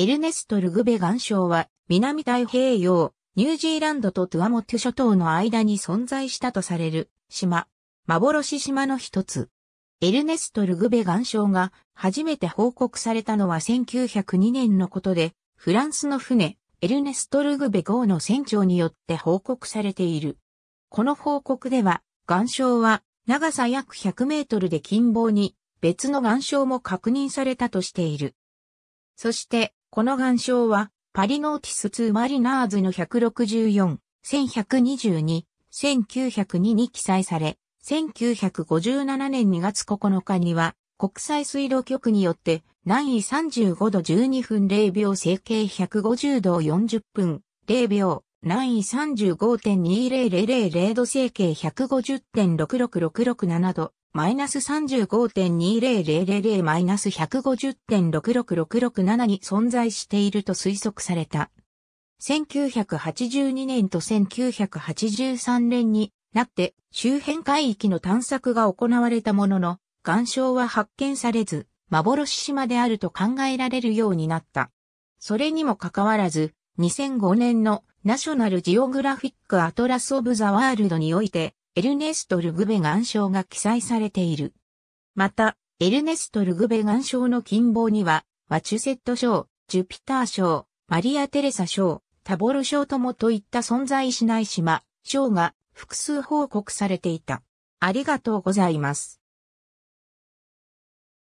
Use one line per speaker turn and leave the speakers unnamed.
エルネスト・ルグベ岩礁は南太平洋、ニュージーランドとトゥアモトゥ諸島の間に存在したとされる島、幻島の一つ。エルネスト・ルグベ岩礁が初めて報告されたのは1902年のことで、フランスの船、エルネスト・ルグベ号の船長によって報告されている。この報告では、岩礁は長さ約100メートルで近傍に別の岩礁も確認されたとしている。そして、この岩礁は、パリノーティス2マリナーズの164、1122、1902に記載され、1957年2月9日には、国際水路局によって、南緯35度12分0秒整形150度40分0秒、南緯3 5 2 0 0 0度整形150.66667度、マイナス3 5 2 0 0 0マイナス150.66667に存在していると推測された。1982年と1983年になって周辺海域の探索が行われたものの、岩礁は発見されず、幻島であると考えられるようになった。それにもかかわらず、2005年のナショナルジオグラフィックアトラスオブザワールドにおいて、エルネスト・ルグベ岩礁が記載されている。また、エルネスト・ルグベ岩礁の近傍には、ワチュセット賞、ジュピター賞、マリア・テレサ賞、タボル賞ともといった存在しない島、賞が複数報告されていた。ありがとうございます。